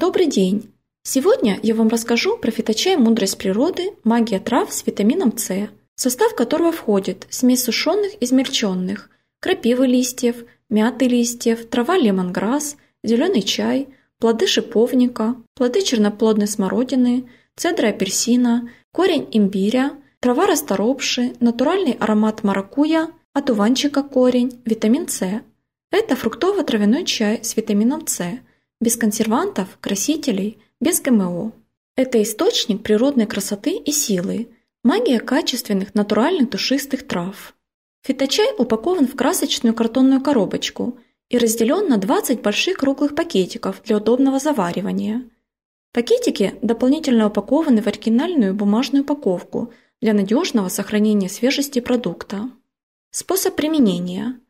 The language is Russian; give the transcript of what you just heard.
Добрый день! Сегодня я вам расскажу про фиточай «Мудрость природы. Магия трав с витамином С», состав которого входит смесь сушеных и измельченных, крапивы листьев, мяты листьев, трава лемонграсс, зеленый чай, плоды шиповника, плоды черноплодной смородины, цедра апельсина, корень имбиря, трава расторопши, натуральный аромат маракуя, отуванчика корень, витамин С. Это фруктово-травяной чай с витамином С – без консервантов, красителей, без ГМО. Это источник природной красоты и силы, магия качественных натуральных душистых трав. Фиточай упакован в красочную картонную коробочку и разделен на 20 больших круглых пакетиков для удобного заваривания. Пакетики дополнительно упакованы в оригинальную бумажную упаковку для надежного сохранения свежести продукта. Способ применения –